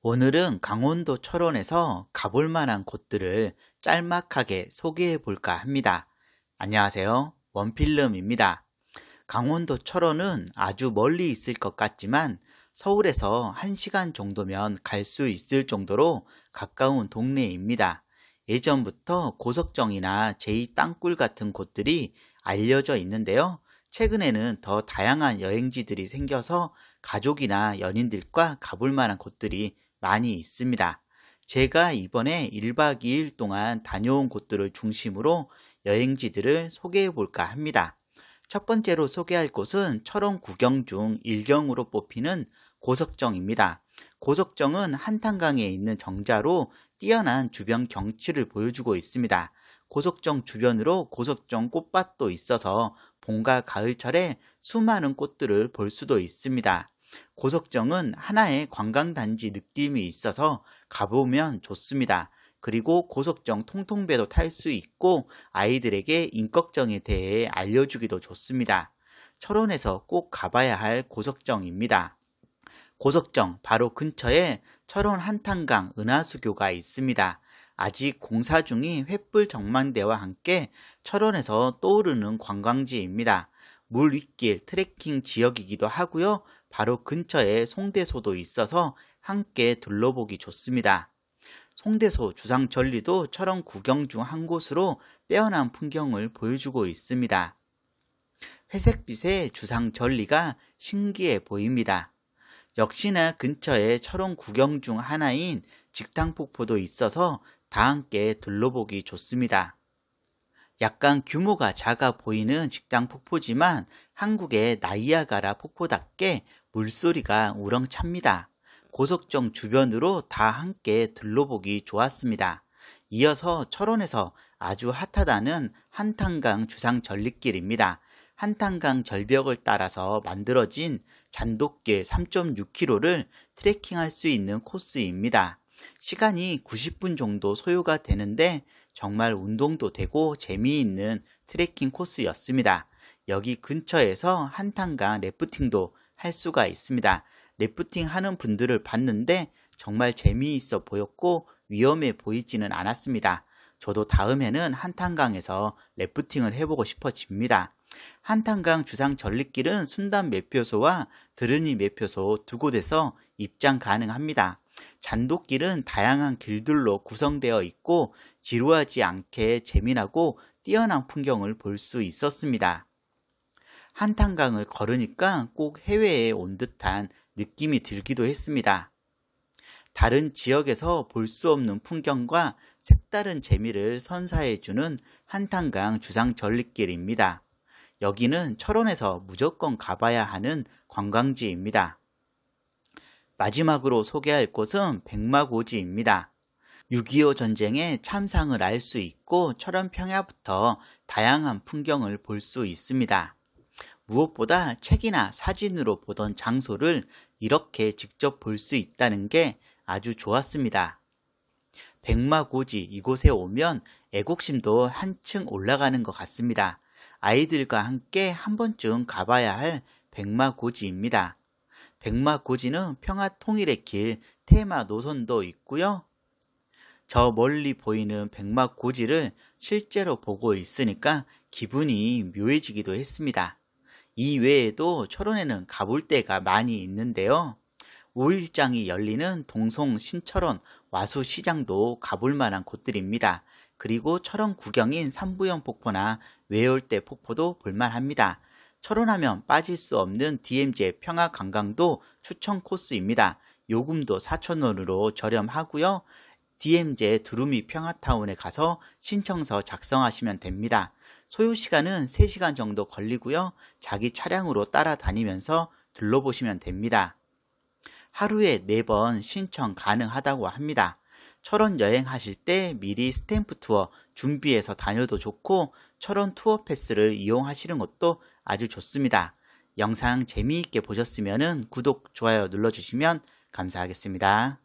오늘은 강원도 철원에서 가볼 만한 곳들을 짤막하게 소개해 볼까 합니다. 안녕하세요. 원필름입니다. 강원도 철원은 아주 멀리 있을 것 같지만 서울에서 1시간 정도면 갈 수 있을 정도로 가까운 동네입니다. 예전부터 고석정이나 제2땅굴 같은 곳들이 알려져 있는데요. 최근에는 더 다양한 여행지들이 생겨서 가족이나 연인들과 가볼 만한 곳들이 많이 있습니다. 제가 이번에 1박 2일 동안 다녀온 곳들을 중심으로 여행지들을 소개해 볼까 합니다. 첫 번째로 소개할 곳은 철원 구경 중 일경으로 뽑히는 고석정입니다. 고석정은 한탄강에 있는 정자로 뛰어난 주변 경치를 보여주고 있습니다. 고석정 주변으로 고석정 꽃밭도 있어서 봄과 가을철에 수많은 꽃들을 볼 수도 있습니다. 고석정은 하나의 관광단지 느낌이 있어서 가보면 좋습니다. 그리고 고석정 통통배도 탈 수 있고 아이들에게 인꺽정에 대해 알려주기도 좋습니다. 철원에서 꼭 가봐야 할 고석정입니다. 고석정 바로 근처에 철원 한탄강 은하수교가 있습니다. 아직 공사 중인 횃불 정망대와 함께 철원에서 떠오르는 관광지입니다. 물 윗길 트레킹 지역이기도 하고요. 바로 근처에 송대소도 있어서 함께 둘러보기 좋습니다. 송대소 주상절리도 철원 구경 중 한 곳으로 빼어난 풍경을 보여주고 있습니다. 회색빛의 주상절리가 신기해 보입니다. 역시나 근처에 철원 구경 중 하나인 직당폭포도 있어서 다 함께 둘러보기 좋습니다. 약간 규모가 작아 보이는 직당 폭포지만 한국의 나이아가라 폭포답게 물소리가 우렁찹니다. 고속정 주변으로 다 함께 둘러보기 좋았습니다. 이어서 철원에서 아주 핫하다는 한탄강 주상 전립길입니다 한탄강 절벽을 따라서 만들어진 잔돗길 3.6km를 트레킹할 수 있는 코스입니다. 시간이 90분 정도 소요가 되는데 정말 운동도 되고 재미있는 트레킹 코스였습니다. 여기 근처에서 한탄강 래프팅도 할 수가 있습니다. 래프팅 하는 분들을 봤는데 정말 재미있어 보였고 위험해 보이지는 않았습니다. 저도 다음에는 한탄강에서 래프팅을 해보고 싶어집니다. 한탄강 주상 전립길은 순단 매표소와 드르니 매표소 두 곳에서 입장 가능합니다. 잔돗길은 다양한 길들로 구성되어 있고 지루하지 않게 재미나고 뛰어난 풍경을 볼 수 있었습니다. 한탄강을 걸으니까 꼭 해외에 온 듯한 느낌이 들기도 했습니다. 다른 지역에서 볼 수 없는 풍경과 색다른 재미를 선사해주는 한탄강 주상절리길입니다. 여기는 철원에서 무조건 가봐야 하는 관광지입니다. 마지막으로 소개할 곳은 백마고지입니다. 6.25 전쟁의 참상을 알 수 있고 철원평야부터 다양한 풍경을 볼 수 있습니다. 무엇보다 책이나 사진으로 보던 장소를 이렇게 직접 볼 수 있다는 게 아주 좋았습니다. 백마고지 이곳에 오면 애국심도 한층 올라가는 것 같습니다. 아이들과 함께 한 번쯤 가봐야 할 백마고지입니다. 백마고지는 평화 통일의 길 테마 노선도 있고요. 저 멀리 보이는 백마고지를 실제로 보고 있으니까 기분이 묘해지기도 했습니다. 이 외에도 철원에는 가볼 데가 많이 있는데요. 5일장이 열리는 동송 신철원 와수시장도 가볼 만한 곳들입니다. 그리고 철원 구경인 삼부연 폭포나 외올대 폭포도 볼만합니다. 철원하면 빠질 수 없는 DMZ 평화 관광도 추천 코스입니다. 요금도 4,000원으로 저렴하고요. DMZ 두루미 평화타운에 가서 신청서 작성하시면 됩니다. 소요시간은 3시간 정도 걸리고요. 자기 차량으로 따라다니면서 둘러보시면 됩니다. 하루에 4번 신청 가능하다고 합니다. 철원 여행하실 때 미리 스탬프 투어 준비해서 다녀도 좋고 철원 투어 패스를 이용하시는 것도 아주 좋습니다. 영상 재미있게 보셨으면 구독, 좋아요 눌러주시면 감사하겠습니다.